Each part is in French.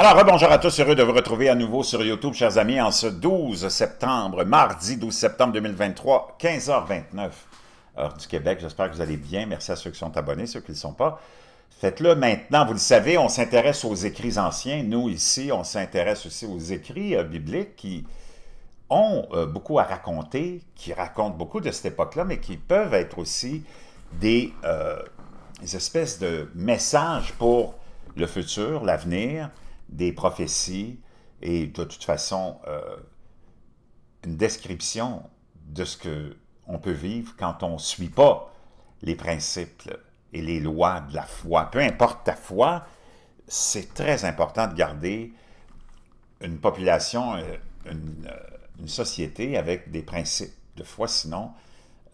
Alors, bonjour à tous, heureux de vous retrouver à nouveau sur YouTube, chers amis, en ce 12 septembre, mardi 12 septembre 2023, 15h29, heure du Québec. J'espère que vous allez bien. Merci à ceux qui sont abonnés, ceux qui ne le sont pas. Faites-le maintenant. Vous le savez, on s'intéresse aux écrits anciens. Nous, ici, on s'intéresse aussi aux écrits euh, bibliques qui ont euh, beaucoup à raconter, qui racontent beaucoup de cette époque-là, mais qui peuvent être aussi des, euh, des espèces de messages pour le futur, l'avenir, des prophéties et de toute façon euh, une description de ce que on peut vivre quand on ne suit pas les principes et les lois de la foi. Peu importe ta foi, c'est très important de garder une population, euh, une, euh, une, société avec des principes de foi, sinon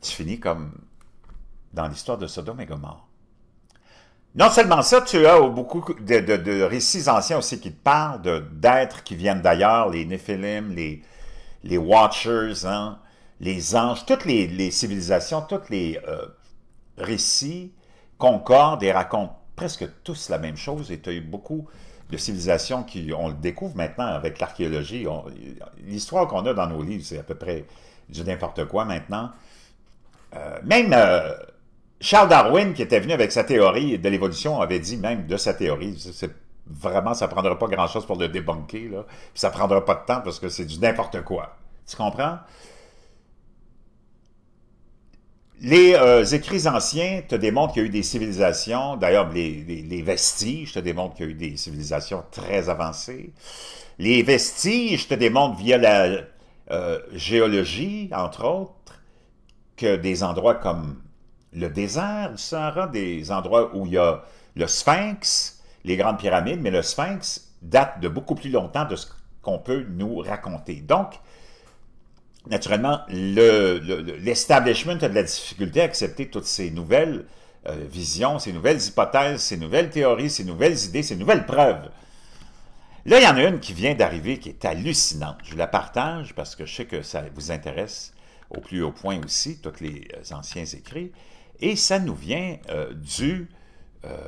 tu finis comme dans l'histoire de Sodome et Gomorre. Non seulement ça, tu as beaucoup de, récits anciens aussi qui te parlent d'êtres qui viennent d'ailleurs, les Nephilim, les, Watchers, hein, les anges, toutes les, civilisations, tous les euh, récits concordent et racontent presque tous la même chose. Et tu as eu beaucoup de civilisations qui, on le découvre maintenant avec l'archéologie, l'histoire qu'on a dans nos livres, c'est à peu près du n'importe quoi maintenant. Euh, même... Euh, Charles Darwin, qui était venu avec sa théorie de l'évolution, avait dit même de sa théorie, c'est vraiment, ça prendra pas grand-chose pour le débunker, là. Puis ça prendra pas de temps parce que c'est du n'importe quoi. Tu comprends? Les euh, écrits anciens te démontrent qu'il y a eu des civilisations, d'ailleurs les, vestiges te démontrent qu'il y a eu des civilisations très avancées. Les vestiges te démontrent via la euh, géologie, entre autres, que des endroits comme le désert du Sahara, des endroits où il y a le sphinx, les grandes pyramides, mais le sphinx date de beaucoup plus longtemps de ce qu'on peut nous raconter. Donc, naturellement, l'establishment a de la difficulté à accepter toutes ces nouvelles euh, visions, ces nouvelles hypothèses, ces nouvelles théories, ces nouvelles idées, ces nouvelles preuves. Là, il y en a une qui vient d'arriver qui est hallucinante. Je la partage parce que je sais que ça vous intéresse au plus haut point aussi, tous les euh, anciens écrits. Et ça nous vient euh, du... Euh,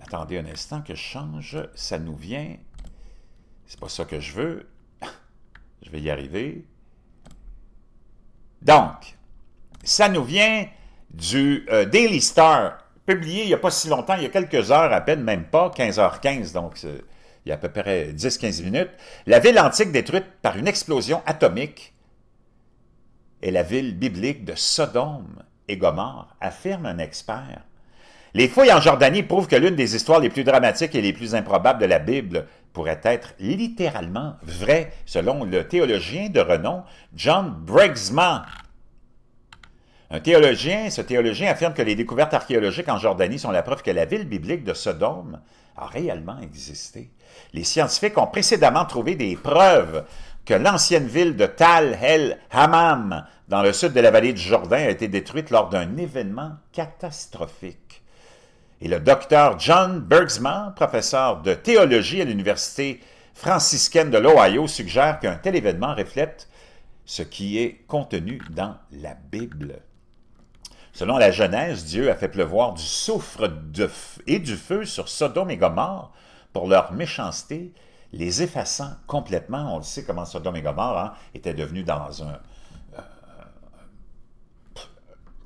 attendez un instant que je change. Ça nous vient... C'est pas ça que je veux. je vais y arriver. Donc, ça nous vient du euh, Daily Star, publié il n'y a pas si longtemps, il y a quelques heures à peine, même pas, 15h15, donc il y a à peu près 10-15 minutes. La ville antique détruite par une explosion atomique et la ville biblique de Sodome et Gomorre, affirme un expert. Les fouilles en Jordanie prouvent que l'une des histoires les plus dramatiques et les plus improbables de la Bible pourrait être littéralement vraie, selon le théologien de renom John Briggsman. Un théologien, ce théologien affirme que les découvertes archéologiques en Jordanie sont la preuve que la ville biblique de Sodome a réellement existé. Les scientifiques ont précédemment trouvé des preuves que l'ancienne ville de Tal El Hammam, dans le sud de la vallée du Jourdain, a été détruite lors d'un événement catastrophique. Et le docteur John Bergsman, professeur de théologie à l'Université franciscaine de l'Ohio, suggère qu'un tel événement reflète ce qui est contenu dans la Bible. Selon la Genèse, Dieu a fait pleuvoir du soufre et du feu sur Sodome et Gomorre pour leur méchanceté les effaçant complètement. On le sait comment Sodome et hein, était devenu dans un, euh,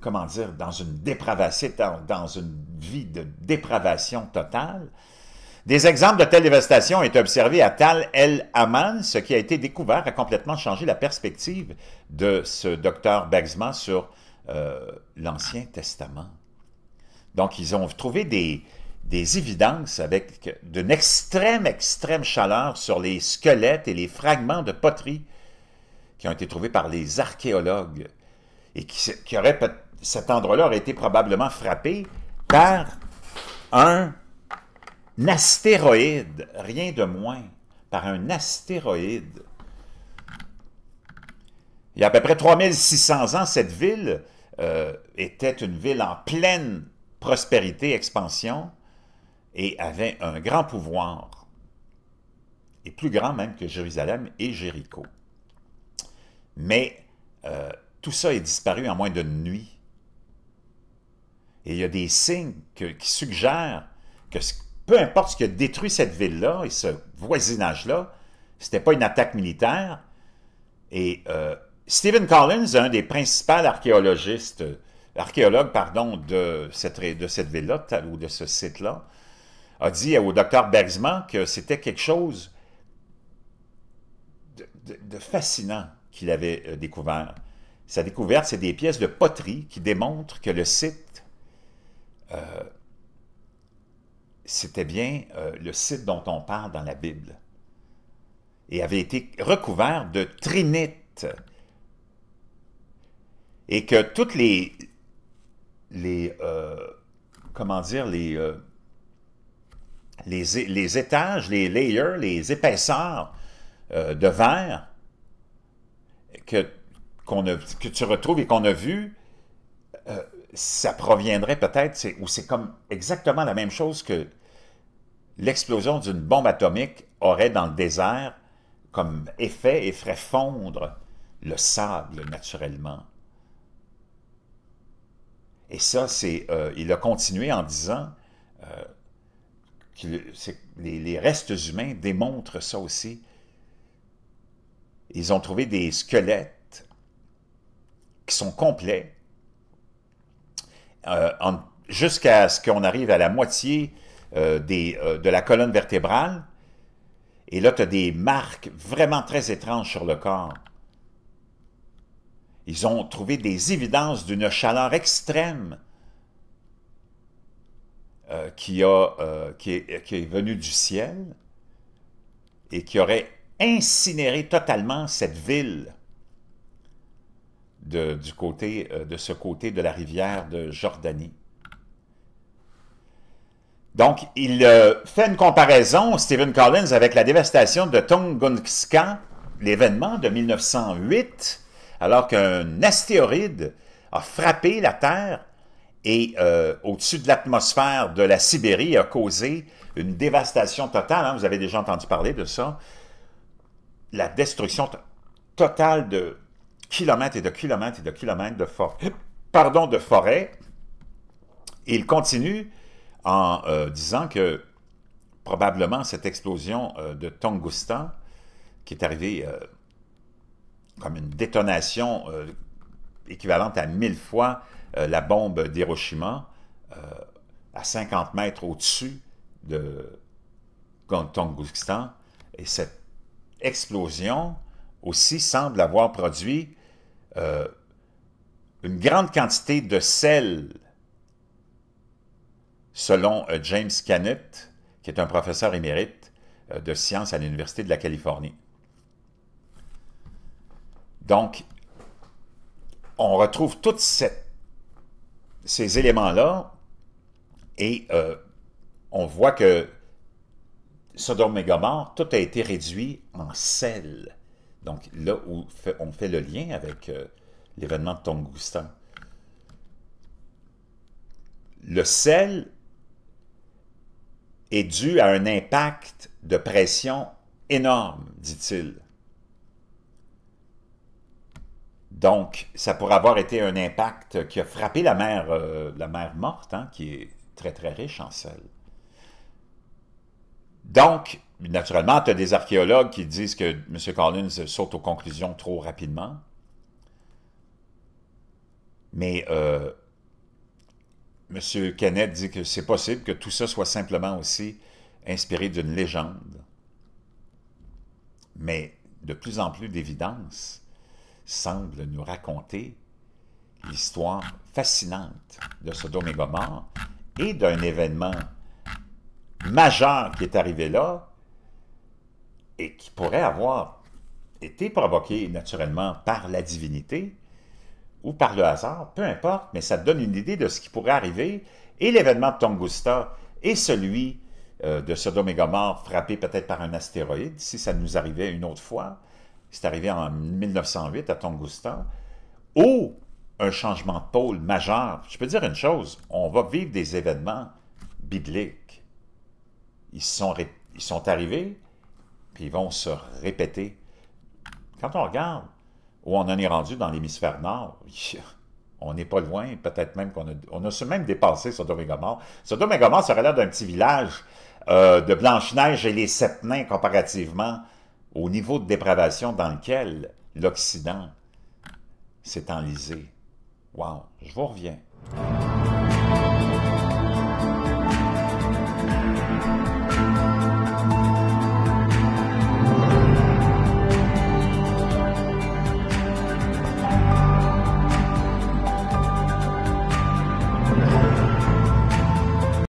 comment dire, dans une dépravation, dans, une vie de dépravation totale. Des exemples de telles dévastations ont été observés à Tal El Aman, ce qui a été découvert a complètement changé la perspective de ce docteur Bagsman sur euh, l'Ancien Testament. Donc, ils ont trouvé des, des évidences avec d'une extrême, extrême chaleur sur les squelettes et les fragments de poterie qui ont été trouvés par les archéologues et qui, auraient, cet endroit-là aurait été probablement frappé par un astéroïde, rien de moins, par un astéroïde. Il y a à peu près 3600 ans, cette ville euh, était une ville en pleine prospérité, expansion, et avait un grand pouvoir, et plus grand même que Jérusalem et Jéricho. Mais euh, tout ça est disparu en moins d'une nuit. Et il y a des signes qui suggèrent que peu importe ce qui a détruit cette ville-là et ce voisinage-là, ce n'était pas une attaque militaire. Et euh, Stephen Collins, un des principaux archéologistes, archéologues pardon, de cette, de cette ville-là ou de ce site-là, a dit au docteur Bergsman que c'était quelque chose de, fascinant qu'il avait euh, découvert. Sa découverte, c'est des pièces de poterie qui démontrent que le site, euh, c'était bien euh, le site dont on parle dans la Bible, et avait été recouvert de trinites et que toutes les, les comment dire, les les, étages, les layers, les épaisseurs euh, de verre que, a, tu retrouves et qu'on a vu, euh, ça proviendrait peut-être, ou c'est comme exactement la même chose que l'explosion d'une bombe atomique aurait dans le désert comme effet et ferait fondre le sable naturellement. Et ça, euh, il a continué en disant, les, restes humains démontrent ça aussi. Ils ont trouvé des squelettes qui sont complets euh, jusqu'à ce qu'on arrive à la moitié euh, euh, de la colonne vertébrale. Et là, tu as des marques vraiment très étranges sur le corps. Ils ont trouvé des évidences d'une chaleur extrême euh, qui, a, euh, qui, est, venu du ciel et qui aurait incinéré totalement cette ville de, du côté, euh, de ce côté de la rivière de Jordanie. Donc, il fait une comparaison, Stephen Collins, avec la dévastation de Tunguska, l'événement de 1908, alors qu'un astéroïde a frappé la Terre et euh, au-dessus de l'atmosphère de la Sibérie a causé une dévastation totale. Hein, vous avez déjà entendu parler de ça. La destruction totale de kilomètres et de kilomètres et de kilomètres de, forêt. Pardon, de forêts. Et il continue en euh, disant que probablement cette explosion euh, de tungstène qui est arrivée comme une détonation équivalente à mille fois euh, la bombe d'Hiroshima euh, à 50 mètres au-dessus de Tongoustan. Et cette explosion aussi semble avoir produit euh, une grande quantité de sel, selon James Cannett, qui est un professeur émérite de sciences à l'Université de la Californie. Donc, on retrouve toute cette ces éléments-là, et euh, on voit que Sodome et Gomorre, tout a été réduit en sel. Donc là où on fait le lien avec euh, l'événement de Tongoustan, Le sel est dû à un impact de pression énorme, dit-il. Donc, ça pourrait avoir été un impact qui a frappé la mer, euh, la mer morte, hein, qui est très, très riche en sel. Donc, naturellement, tu as des archéologues qui disent que M. Collins saute aux conclusions trop rapidement. Mais euh, M. Kenneth dit que c'est possible que tout ça soit simplement aussi inspiré d'une légende. Mais de plus en plus d'évidence semble nous raconter l'histoire fascinante de Sodome et et d'un événement majeur qui est arrivé là et qui pourrait avoir été provoqué naturellement par la divinité ou par le hasard, peu importe, mais ça donne une idée de ce qui pourrait arriver et l'événement de Tongusta et celui euh, de Sodome et frappé peut-être par un astéroïde, si ça nous arrivait une autre fois, c'est arrivé en 1908 à Tunguska, ou un changement de pôle majeur. Je peux dire une chose, on va vivre des événements bibliques. Ils sont, ils sont arrivés, puis ils vont se répéter. Quand on regarde où on en est rendu dans l'hémisphère nord, on n'est pas loin, peut-être même qu'on a, on même dépassé Sodom et Gomorre. Sodom et Gomorre, d'un petit village euh, de Blanche-Neige et les Sept Nains comparativement au niveau de dépravation dans lequel l'Occident s'est enlisé. Waouh, je vous reviens.